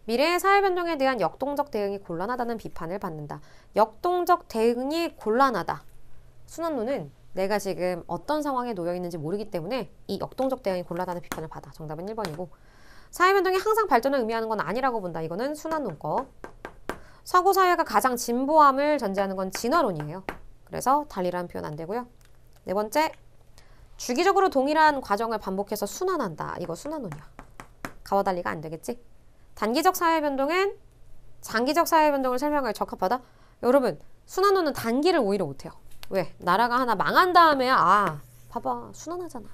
미래의 사회 변동에 대한 역동적 대응이 곤란하다는 비판을 받는다. 역동적 대응이 곤란하다. 순환론은 내가 지금 어떤 상황에 놓여 있는지 모르기 때문에 이 역동적 대응이 곤란하다는 비판을 받아. 정답은 1번이고 사회변동이 항상 발전을 의미하는 건 아니라고 본다. 이거는 순환 논거. 서구 사회가 가장 진보함을 전제하는 건 진화론이에요. 그래서 달리라는 표현 안 되고요. 네 번째, 주기적으로 동일한 과정을 반복해서 순환한다. 이거 순환론이야. 가와 달리가 안 되겠지? 단기적 사회 변동은 장기적 사회 변동을 설명할 적합하다? 여러분, 순환론은 단기를 오히려 못해요. 왜 나라가 하나 망한 다음에아 봐봐 순환하잖아.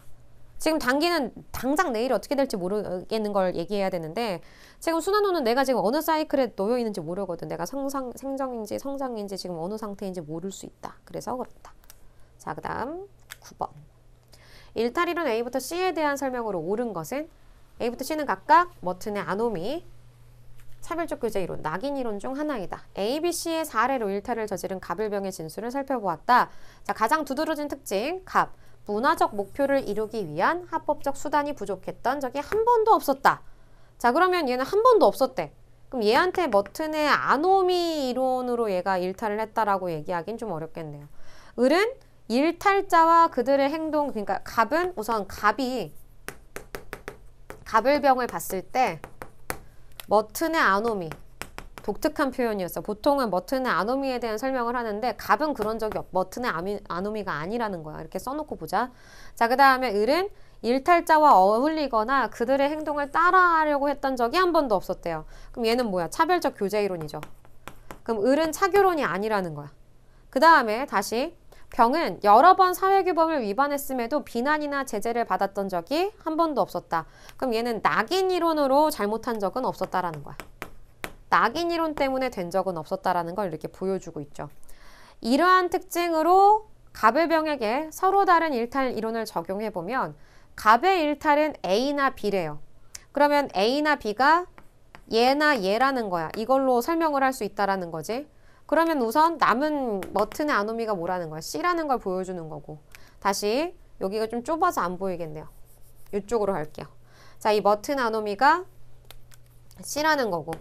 지금 단기는 당장 내일 어떻게 될지 모르겠는 걸 얘기해야 되는데 지금 순환호는 내가 지금 어느 사이클에 놓여 있는지 모르거든. 내가 성상, 생정인지 성장인지 지금 어느 상태인지 모를 수 있다. 그래서 그렇다. 자, 그 다음 9번. 일탈 이론 A부터 C에 대한 설명으로 옳은 것은 A부터 C는 각각 머튼의 아노미, 차별적 교제 이론, 낙인 이론 중 하나이다. A, B, C의 사례로 일탈을 저지른 갑을병의 진술을 살펴보았다. 자, 가장 두드러진 특징, 갑. 문화적 목표를 이루기 위한 합법적 수단이 부족했던 적이 한 번도 없었다. 자, 그러면 얘는 한 번도 없었대. 그럼 얘한테 머튼의 아노미 이론으로 얘가 일탈을 했다라고 얘기하긴 좀 어렵겠네요. 을은 일탈자와 그들의 행동, 그러니까 갑은 우선 갑이 갑을병을 봤을 때 머튼의 아노미 독특한 표현이었어. 보통은 머튼의 아노미에 대한 설명을 하는데 갑은 그런 적이 없. 머튼의 아미, 아노미가 아니라는 거야. 이렇게 써놓고 보자. 자, 그 다음에 을은 일탈자와 어울리거나 그들의 행동을 따라하려고 했던 적이 한 번도 없었대요. 그럼 얘는 뭐야? 차별적 교제이론이죠. 그럼 을은 차교론이 아니라는 거야. 그 다음에 다시 병은 여러 번 사회규범을 위반했음에도 비난이나 제재를 받았던 적이 한 번도 없었다. 그럼 얘는 낙인 이론으로 잘못한 적은 없었다라는 거야. 낙인 이론 때문에 된 적은 없었다라는 걸 이렇게 보여주고 있죠. 이러한 특징으로 갑의 병에게 서로 다른 일탈 이론을 적용해보면 갑의 일탈은 A나 B래요. 그러면 A나 B가 얘나 얘라는 거야. 이걸로 설명을 할 수 있다라는 거지. 그러면 우선 남은 머튼의 아노미가 뭐라는 거야? C라는 걸 보여주는 거고 다시 여기가 좀 좁아서 안 보이겠네요. 이쪽으로 갈게요. 자, 이 머튼 아노미가 C라는 거고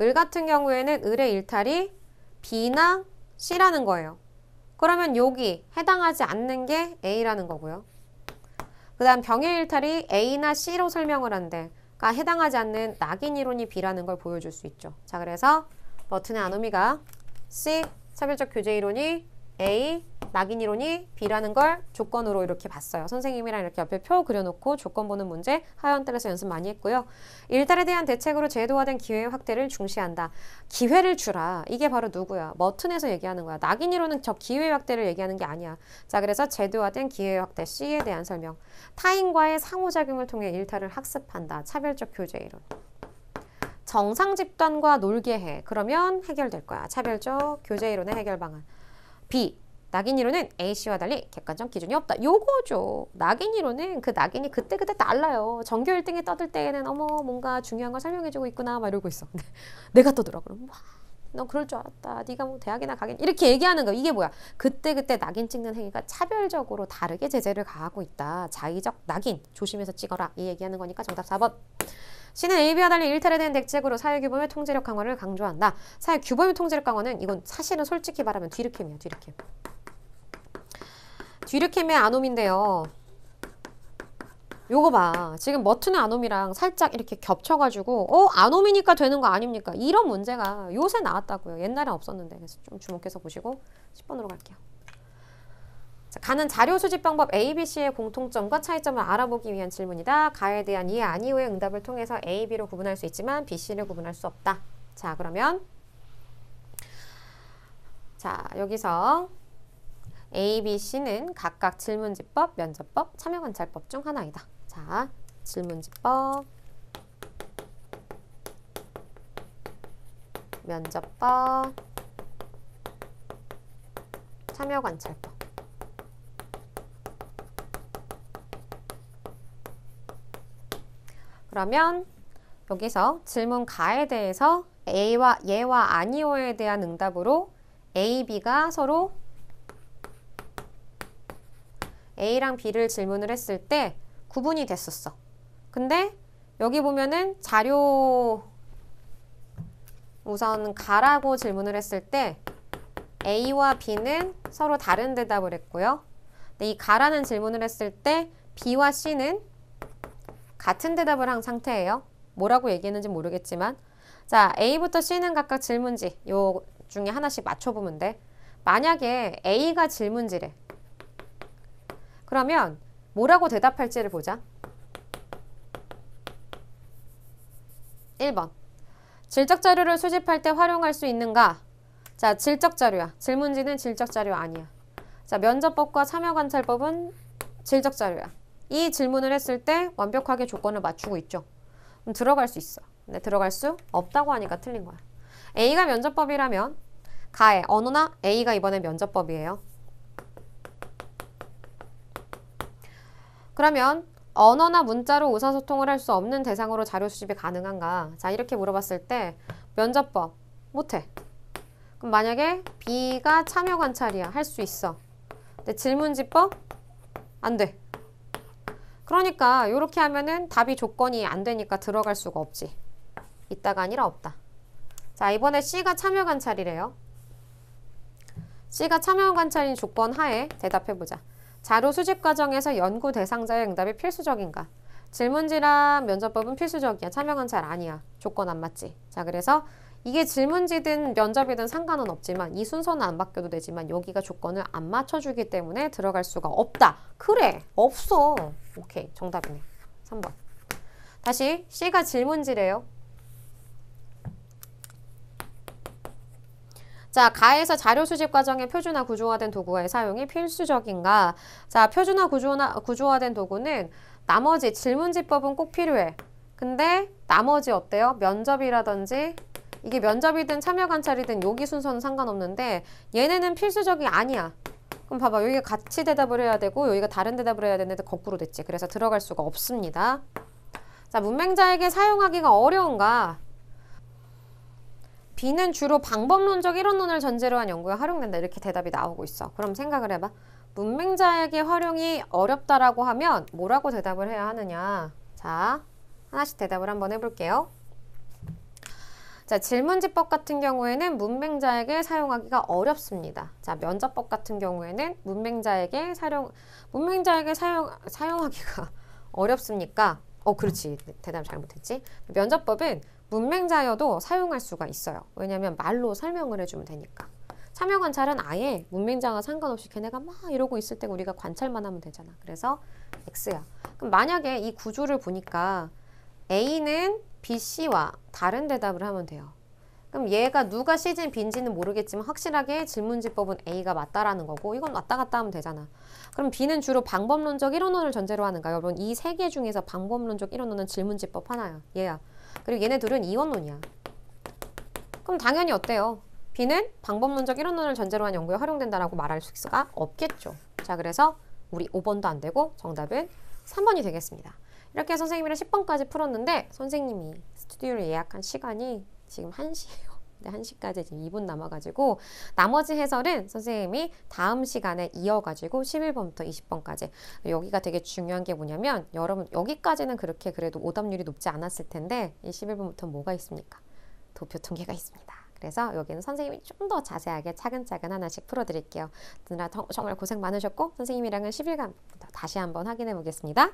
을 같은 경우에는 을의 일탈이 B나 C라는 거예요. 그러면 여기 해당하지 않는 게 A라는 거고요. 그 다음 병의 일탈이 A나 C로 설명을 한데 그러니까 해당하지 않는 낙인 이론이 B라는 걸 보여줄 수 있죠. 자, 그래서 버튼의 아노미가 C 차별적 교제 이론이 A 낙인 이론이 B라는 걸 조건으로 이렇게 봤어요. 선생님이랑 이렇게 옆에 표 그려놓고 조건 보는 문제 하연달에서 연습 많이 했고요. 일탈에 대한 대책으로 제도화된 기회 확대를 중시한다. 기회를 주라. 이게 바로 누구야? 머튼에서 얘기하는 거야. 낙인 이론은 저 기회 확대를 얘기하는 게 아니야. 자 그래서 제도화된 기회 확대 C에 대한 설명. 타인과의 상호작용을 통해 일탈을 학습한다. 차별적 교제 이론. 정상 집단과 놀게 해. 그러면 해결될 거야. 차별적 교제 이론의 해결 방안. B. 낙인 이론은 A씨와 달리 객관적 기준이 없다. 요거죠. 낙인 이론은 그 낙인이 그때그때 그때 달라요. 전교 1등에 떠들 때에는 어머 뭔가 중요한 걸 설명해주고 있구나 막 이러고 있어. 내가 떠들어. 그럼 와. 너 그럴 줄 알았다. 네가 뭐 대학이나 가긴 이렇게 얘기하는 거 이게 뭐야? 그때 그때 낙인 찍는 행위가 차별적으로 다르게 제재를 가하고 있다. 자의적 낙인 조심해서 찍어라. 이 얘기하는 거니까 정답 4번. 시는 AB와 달리 일탈에 대한 대책으로 사회규범의 통제력 강화를 강조한다. 사회규범의 통제력 강화는 이건 사실은 솔직히 말하면 뒤르캠이에 뒤르캠. 뒤르캠의 아놈인데요. 요거 봐. 지금 머트는 아놈이랑 살짝 이렇게 겹쳐가지고 어? 아놈이니까 되는 거 아닙니까? 이런 문제가 요새 나왔다고요. 옛날엔 없었는데. 그래서 좀 주목해서 보시고 10번으로 갈게요. 자, 가는 자료 수집 방법 A, B, C의 공통점과 차이점을 알아보기 위한 질문이다. 가에 대한 이해, 아니오의 응답을 통해서 A, B로 구분할 수 있지만 B, C를 구분할 수 없다. 자, 그러면 자, 여기서 A, B, C는 각각 질문지법, 면접법, 참여관찰법 중 하나이다. 자, 질문지법 면접법 참여관찰법 그러면 여기서 질문가에 대해서 A와 예와 아니오에 대한 응답으로 A, B가 서로 A랑 B를 질문을 했을 때 구분이 됐었어. 근데 여기 보면은 자료 우선 가라고 질문을 했을 때 A와 B는 서로 다른 대답을 했고요. 근데 이 가라는 질문을 했을 때 B와 C는 같은 대답을 한 상태예요. 뭐라고 얘기했는지 모르겠지만 자 A부터 C는 각각 질문지 요 중에 하나씩 맞춰보면 돼. 만약에 A가 질문지래. 그러면 뭐라고 대답할지를 보자. 1번 질적 자료를 수집할 때 활용할 수 있는가? 자, 질적 자료야. 질문지는 질적 자료 아니야. 자, 면접법과 참여관찰법은 질적 자료야. 이 질문을 했을 때 완벽하게 조건을 맞추고 있죠. 그럼 음, 들어갈 수 있어. 근데 들어갈 수 없다고 하니까 틀린 거야. A가 면접법이라면 가에 언어나 A가 이번에 면접법이에요. 그러면 언어나 문자로 의사소통을 할 수 없는 대상으로 자료 수집이 가능한가? 자 이렇게 물어봤을 때 면접법 못해. 그럼 만약에 B가 참여 관찰이야 할 수 있어. 근데 질문지법 안 돼. 그러니까 이렇게 하면은 답이 조건이 안 되니까 들어갈 수가 없지. 있다가 아니라 없다. 자 이번에 C가 참여 관찰이래요. C가 참여 관찰인 조건 하에 대답해보자. 자료 수집 과정에서 연구 대상자의 응답이 필수적인가? 질문지랑 면접법은 필수적이야. 참여 관찰 아니야. 조건 안 맞지. 자 그래서 이게 질문지든 면접이든 상관은 없지만 이 순서는 안 바뀌어도 되지만 여기가 조건을 안 맞춰주기 때문에 들어갈 수가 없다. 그래, 없어. 오케이, 정답이네. 3번. 다시 C가 질문지래요. 자, 가에서 자료 수집 과정에 표준화 구조화된 도구의 사용이 필수적인가? 자, 표준화 구조화, 구조화된 도구는 나머지 질문지법은 꼭 필요해. 근데 나머지 어때요? 면접이라든지 이게 면접이든 참여 관찰이든 여기 순서는 상관없는데 얘네는 필수적이 아니야. 그럼 봐봐 여기가 같이 대답을 해야 되고 여기가 다른 대답을 해야 되는데 거꾸로 됐지. 그래서 들어갈 수가 없습니다. 자 문맹자에게 사용하기가 어려운가? B는 주로 방법론적 이론론을 전제로 한 연구에 활용된다 이렇게 대답이 나오고 있어. 그럼 생각을 해봐. 문맹자에게 활용이 어렵다라고 하면 뭐라고 대답을 해야 하느냐. 자, 하나씩 대답을 한번 해볼게요. 자, 질문지법 같은 경우에는 문맹자에게 사용하기가 어렵습니다. 자, 면접법 같은 경우에는 문맹자에게 사용 문맹자에게 사용 사용하기가 어렵습니까? 어, 그렇지. 대답 잘못했지. 면접법은 문맹자여도 사용할 수가 있어요. 왜냐면 말로 설명을 해주면 되니까. 참여 관찰은 아예 문맹자와 상관없이 걔네가 막 이러고 있을 때 우리가 관찰만 하면 되잖아. 그래서 X야. 그럼 만약에 이 구조를 보니까 A는 B씨와 다른 대답을 하면 돼요. 그럼 얘가 누가 C진 B인지는 모르겠지만 확실하게 질문지법은 A가 맞다라는 거고 이건 왔다 갔다 하면 되잖아. 그럼 B는 주로 방법론적 일원론을 전제로 하는가? 여러분 이 세 개 중에서 방법론적 일원론은 질문지법 하나야. 얘야. 그리고 얘네 둘은 이원론이야. 그럼 당연히 어때요? B는 방법론적 일원론을 전제로 한 연구에 활용된다라고 말할 수가 없겠죠. 자 그래서 우리 5번도 안 되고 정답은 3번이 되겠습니다. 이렇게 선생님이랑 10번까지 풀었는데 선생님이 스튜디오를 예약한 시간이 지금 1시예요. 1시까지 지금 2분 남아가지고 나머지 해설은 선생님이 다음 시간에 이어가지고 11번부터 20번까지 여기가 되게 중요한 게 뭐냐면 여러분 여기까지는 그렇게 그래도 오답률이 높지 않았을 텐데 이 11번부터 뭐가 있습니까? 도표 통계가 있습니다. 그래서 여기는 선생님이 좀 더 자세하게 차근차근 하나씩 풀어드릴게요. 누나 정말 고생 많으셨고 선생님이랑은 10일간 다시 한번 확인해 보겠습니다.